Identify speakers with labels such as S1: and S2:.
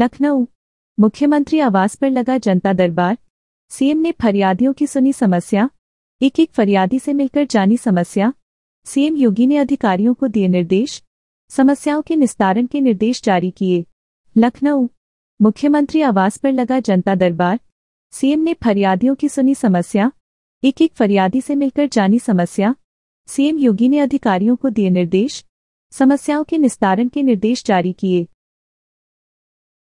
S1: लखनऊ मुख्यमंत्री आवास पर लगा जनता दरबार सीएम ने फरियादियों की सुनी समस्या एक एक फरियादी से मिलकर जानी समस्या सीएम योगी ने अधिकारियों को दिए निर्देश समस्याओं के निस्तारण के निर्देश जारी किए लखनऊ मुख्यमंत्री आवास पर लगा जनता दरबार सीएम ने फरियादियों की सुनी समस्या एक एक फरियादी से मिलकर जानी समस्या सीएम योगी ने अधिकारियों को दिए निर्देश समस्याओं के निस्तारण के निर्देश जारी किए